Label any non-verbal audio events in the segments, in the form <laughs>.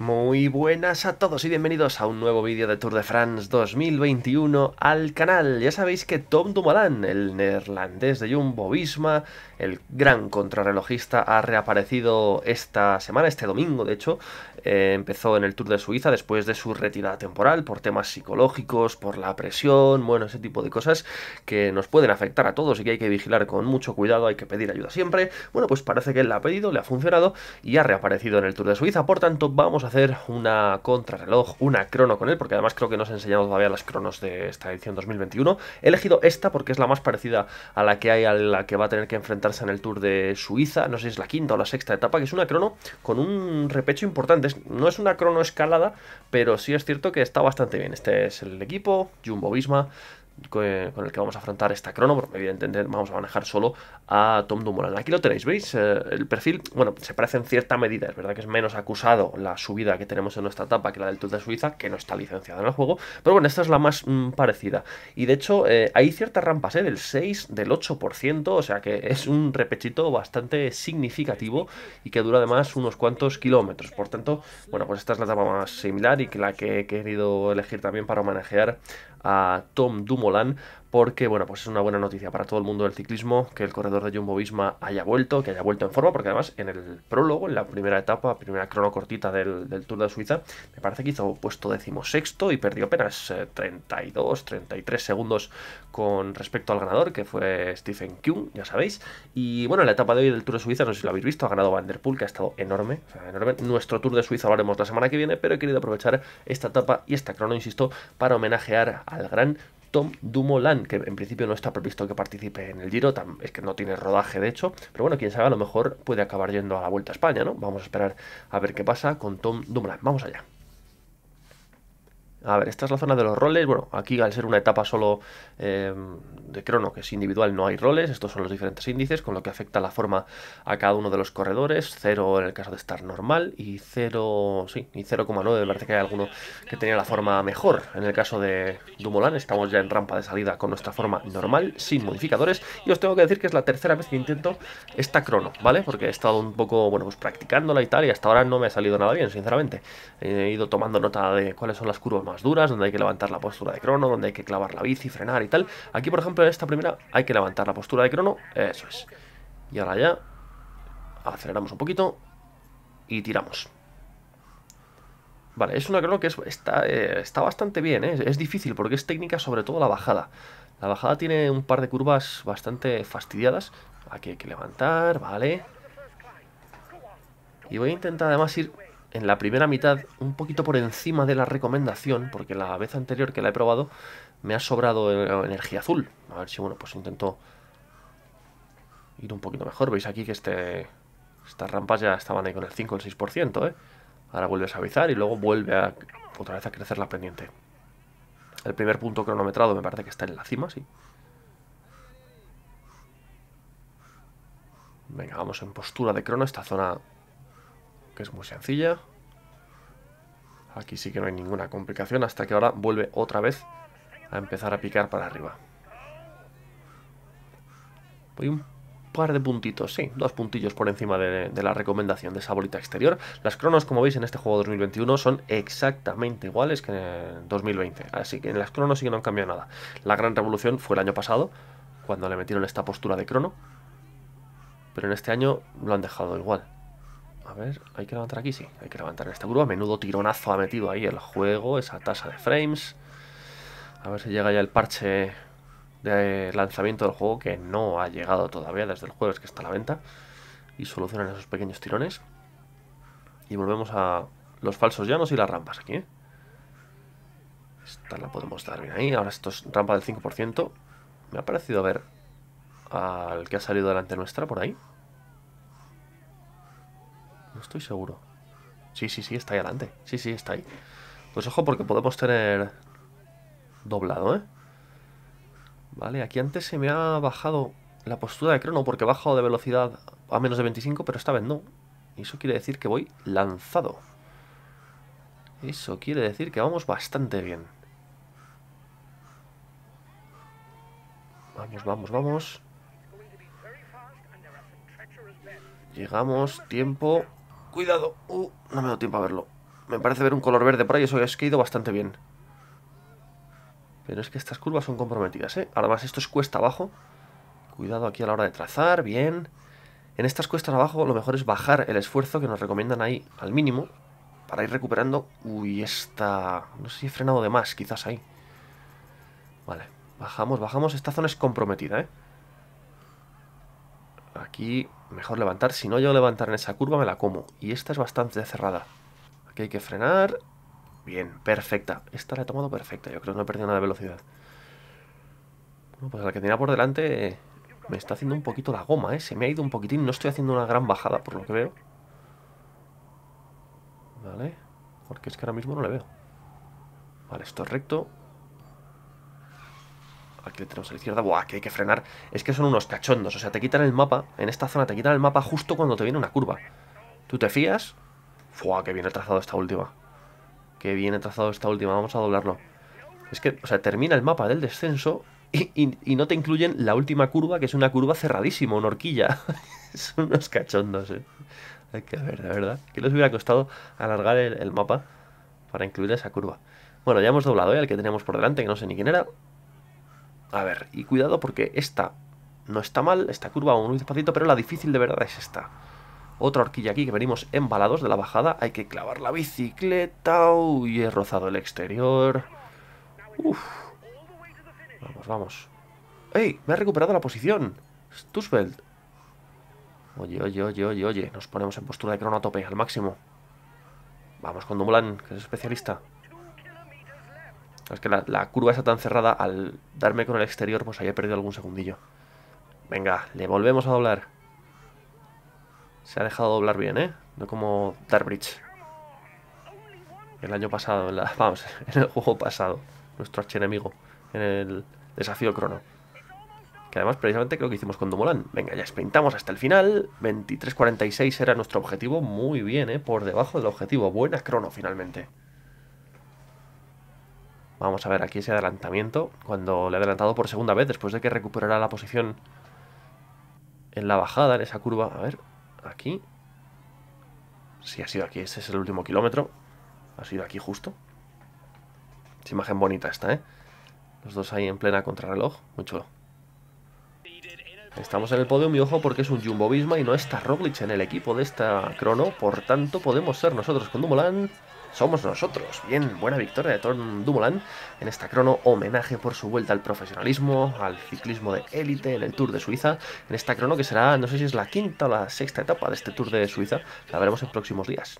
Muy buenas a todos y bienvenidos a un nuevo vídeo de Tour de France 2021 al canal. Ya sabéis que Tom Dumoulin, el neerlandés de Jumbo Visma, el gran contrarrelojista, ha reaparecido esta semana, este domingo de hecho. Eh, empezó en el Tour de Suiza después de su retirada temporal por temas psicológicos, por la presión, bueno, ese tipo de cosas que nos pueden afectar a todos y que hay que vigilar con mucho cuidado, hay que pedir ayuda siempre. Bueno, pues parece que él la ha pedido, le ha funcionado y ha reaparecido en el Tour de Suiza, por tanto vamos a hacer una contrarreloj, una crono con él, porque además creo que no os he enseñado todavía las cronos de esta edición 2021. He elegido esta porque es la más parecida a la que hay, a la que va a tener que enfrentarse en el Tour de Suiza, no sé si es la quinta o la sexta etapa, que es una crono con un repecho importante. No es una crono escalada, pero sí es cierto que está bastante bien. Este es el equipo, Jumbo Visma, con el que vamos a afrontar esta crono, porque evidentemente vamos a manejar solo a Tom Dumoulin. Aquí lo tenéis, ¿veis? Eh, el perfil, bueno, se parece en cierta medida, es verdad que es menos acusado la subida que tenemos en nuestra etapa que la del Tour de Suiza, que no está licenciada en el juego, pero bueno, esta es la más mm, parecida. Y de hecho, eh, hay ciertas rampas, ¿eh? Del 6, del 8%, o sea que es un repechito bastante significativo y que dura además unos cuantos kilómetros. Por tanto, bueno, pues esta es la etapa más similar y que la que he querido elegir también para manejar a Tom Dumoulin porque bueno, pues es una buena noticia para todo el mundo del ciclismo que el corredor de Jumbo Visma haya vuelto, que haya vuelto en forma, porque además en el prólogo, en la primera etapa, primera crono cortita del, Tour de Suiza, me parece que hizo puesto decimosexto y perdió apenas 32, eh, 33 segundos con respecto al ganador, que fue Stephen Kuhn, ya sabéis. Y bueno, en la etapa de hoy del Tour de Suiza, no sé si lo habéis visto, ha ganado Vanderpool, que ha estado enorme, enorme. Nuestro Tour de Suiza lo haremos la semana que viene, pero he querido aprovechar esta etapa y esta crono, insisto, para homenajear al gran Tom Dumoulin, que en principio no está previsto que participe en el Giro, es que no tiene rodaje de hecho, pero bueno, quien sabe, a lo mejor puede acabar yendo a la Vuelta a España, ¿no? Vamos a esperar a ver qué pasa con Tom Dumoulin. Vamos allá. A ver, esta es la zona de los roles. Bueno, aquí al ser una etapa solo eh, de crono, que es individual, no hay roles. Estos son los diferentes índices, con lo que afecta la forma a cada uno de los corredores. 0 en el caso de estar normal y 0, sí, y 0,9. Me parece que hay alguno que tenía la forma mejor. En el caso de Dumoulin estamos ya en rampa de salida con nuestra forma normal, sin modificadores. Y os tengo que decir que es la tercera vez que intento esta crono, ¿vale? Porque he estado un poco, bueno, pues practicándola y tal, y hasta ahora no me ha salido nada bien, sinceramente. He ido tomando nota de cuáles son las curvas más duras, donde hay que levantar la postura de crono, donde hay que clavar la bici, frenar y tal. Aquí, por ejemplo, en esta primera hay que levantar la postura de crono, eso es. Y ahora ya aceleramos un poquito y tiramos. Vale, es una crono que está, eh, está, bastante bien, es, ¿eh? es difícil porque es técnica sobre todo la bajada. La bajada tiene un par de curvas bastante fastidiadas. Aquí hay que levantar, vale. Y voy a intentar además ir en la primera mitad un poquito por encima de la recomendación, porque la vez anterior que la he probado me ha sobrado e-, energía azul. A ver si, bueno, pues intento ir un poquito mejor. Veis aquí que este, estas rampas ya estaban ahí con el 5 o el 6%, ¿eh? Ahora vuelve a suavizar y luego vuelve a, otra vez a crecer la pendiente. El primer punto cronometrado me parece que está en la cima, sí. Venga, vamos en postura de crono. Esta zona es muy sencilla. Aquí sí que no hay ninguna complicación hasta que ahora vuelve otra vez a empezar a picar para arriba. Voy un par de puntitos, sí, dos puntillos por encima de, de, la recomendación de esa bolita exterior. Las cronos, como veis en este juego 2021, son exactamente iguales que en 2020. Así que en las cronos sí que no han cambiado nada. La gran revolución fue el año pasado, cuando le metieron esta postura de crono. Pero en este año lo han dejado igual. A ver, hay que levantar aquí, sí. Hay que levantar esta curva Menudo tironazo ha metido ahí el juego, esa tasa de frames. A ver si llega ya el parche de lanzamiento del juego, que no ha llegado todavía desde el jueves que está a la venta. Y solucionan esos pequeños tirones. Y volvemos a los falsos llanos y las rampas aquí, ¿eh? Esta la podemos dar bien ahí. Ahora esto es rampa del 5%. Me ha parecido ver al que ha salido delante nuestra por ahí estoy seguro. Sí, sí, sí, está ahí adelante. Sí, sí, está ahí. Pues ojo porque podemos tener doblado, ¿eh? Vale, aquí antes se me ha bajado la postura de crono porque he bajado de velocidad a menos de 25, pero esta vez no. Y eso quiere decir que voy lanzado. Eso quiere decir que vamos bastante bien. Vamos, vamos, vamos. Llegamos, tiempo. Cuidado. Uh, no me doy tiempo a verlo. Me parece ver un color verde por ahí, eso es que he ido bastante bien. Pero es que estas curvas son comprometidas, ¿eh? Además, esto es cuesta abajo. Cuidado aquí a la hora de trazar, bien. En estas cuestas abajo lo mejor es bajar el esfuerzo que nos recomiendan ahí al mínimo para ir recuperando... Uy, esta... No sé si he frenado de más, quizás ahí. Vale, bajamos, bajamos. Esta zona es comprometida, ¿eh? Aquí mejor levantar. Si no llego a levantar en esa curva, me la como. Y esta es bastante cerrada. Aquí hay que frenar. Bien, perfecta. Esta la he tomado perfecta. Yo creo que no he perdido nada de velocidad. Bueno, pues la que tenía por delante eh, me está haciendo un poquito la goma, ¿eh? Se me ha ido un poquitín. No estoy haciendo una gran bajada, por lo que veo. Vale. Porque es que ahora mismo no le veo. Vale, esto es recto. Aquí le tenemos a la izquierda. Buah, que hay que frenar. Es que son unos cachondos. O sea, te quitan el mapa. En esta zona te quitan el mapa justo cuando te viene una curva. ¿Tú te fías? Buah, que viene trazado esta última. Que viene trazado esta última. Vamos a doblarlo. Es que, o sea, termina el mapa del descenso y, no te incluyen la última curva, que es una curva cerradísima, una horquilla. <laughs> son unos cachondos, eh. Hay que ver, de verdad. Que les hubiera costado alargar el, mapa para incluir esa curva. Bueno, ya hemos doblado ¿eh? el que teníamos por delante, que no sé ni quién era. A ver, y cuidado porque esta no está mal, esta curva aún muy despacito, pero la difícil de verdad es esta. Otra horquilla aquí que venimos embalados de la bajada. Hay que clavar la bicicleta. Uy, he rozado el exterior. Vamos, vamos. ¡Ey! Me ha recuperado la posición. Stusfeld. Oye, oye, oye, oye, oye. Nos ponemos en postura de crono a tope, al máximo. Vamos con Dumoulin, que es especialista. Es que la, curva está tan cerrada, al darme con el exterior, pues ahí perdido algún segundillo. Venga, le volvemos a doblar. Se ha dejado doblar bien, ¿eh? No como Darbridge. El año pasado, en la, <laughs> vamos, en el juego pasado. Nuestro archienemigo. En el desafío crono. Que además precisamente creo que hicimos con Dumoulin. Venga, ya sprintamos hasta el final. 23.46 era nuestro objetivo. Muy bien, ¿eh? Por debajo del objetivo. Buena crono finalmente. Vamos a ver aquí ese adelantamiento, cuando le ha adelantado por segunda vez, después de que recuperará la posición en la bajada, en esa curva. A ver, aquí. Sí, ha sido aquí, Este es el último kilómetro. Ha sido aquí justo. Es imagen bonita esta, ¿eh? Los dos ahí en plena contrarreloj, muy chulo. Estamos en el podio, mi ojo, porque es un Jumbo Visma y no está Roglic en el equipo de esta crono. Por tanto, podemos ser nosotros con Dumoulin somos nosotros. Bien, buena victoria de Tom Dumoulin en esta crono, homenaje por su vuelta al profesionalismo, al ciclismo de élite en el Tour de Suiza, en esta crono que será, no sé si es la quinta o la sexta etapa de este Tour de Suiza, la veremos en próximos días.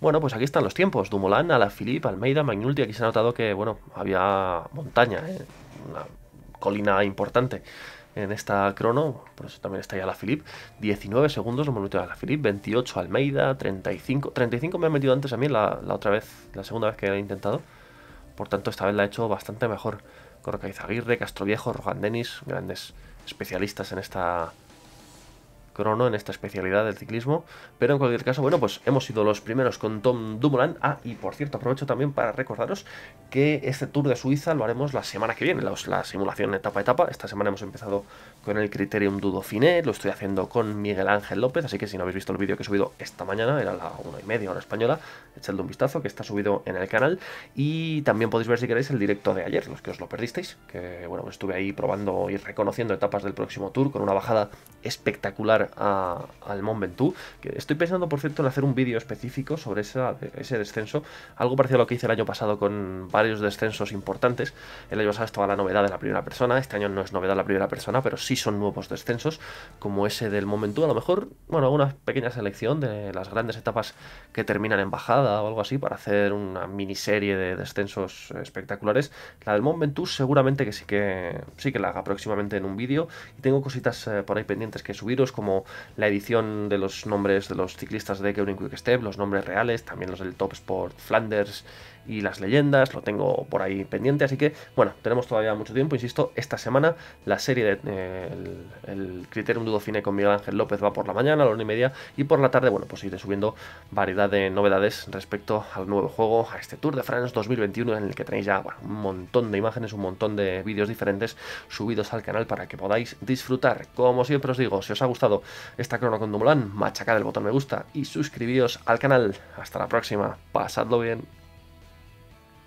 Bueno, pues aquí están los tiempos. Dumoulin, Alaphilippe, Almeida, Magnulti. Aquí se ha notado que, bueno, había montaña, ¿eh? una colina importante en esta crono, por eso también está ya la Philip, 19 segundos hemos metido a la Philip, 28 Almeida, 35, 35 me he metido antes a mí la, la, otra vez, la segunda vez que la he intentado, por tanto esta vez la he hecho bastante mejor. Con Castro Castroviejo, Rogan Denis, grandes especialistas en esta no en esta especialidad del ciclismo. Pero en cualquier caso, bueno, pues hemos sido los primeros con Tom Dumoulin. Ah, y por cierto, aprovecho también para recordaros que este Tour de Suiza lo haremos la semana que viene, la, simulación etapa a etapa. Esta semana hemos empezado con el Criterium dudo finet, lo estoy haciendo con Miguel Ángel López, así que si no habéis visto el vídeo que he subido esta mañana, era la una y media hora española, echadle un vistazo que está subido en el canal. Y también podéis ver si queréis el directo de ayer, los que os lo perdisteis, que bueno, estuve ahí probando y reconociendo etapas del próximo Tour con una bajada espectacular al Mont Ventoux. Que estoy pensando, por cierto, en hacer un vídeo específico sobre ese descenso, algo parecido a lo que hice el año pasado con varios descensos importantes. El año pasado estaba la novedad de la primera persona, este año no es novedad la primera persona, pero sí son nuevos descensos, como ese del Mont Ventoux. A lo mejor, bueno, una pequeña selección de las grandes etapas que terminan en bajada o algo así para hacer una miniserie de descensos espectaculares. La del Mont Ventoux seguramente que sí que, sí que la haga próximamente en un vídeo. Y tengo cositas eh, por ahí pendientes que subiros, como la edición de los nombres de los ciclistas de Kevin Quick Step, los nombres reales, también los del Top Sport Flanders, y las leyendas, lo tengo por ahí pendiente, así que bueno, tenemos todavía mucho tiempo, insisto, esta semana la serie de eh, el, Criterium Dudo Fine con Miguel Ángel López va por la mañana a la una y media y por la tarde, bueno, pues iré subiendo variedad de novedades respecto al nuevo juego, a este Tour de France 2021 en el que tenéis ya un montón de imágenes, un montón de vídeos diferentes subidos al canal para que podáis disfrutar. Como siempre os digo, si os ha gustado esta crono con Dumoulin, machacad el botón me gusta y suscribíos al canal. Hasta la próxima, pasadlo bien.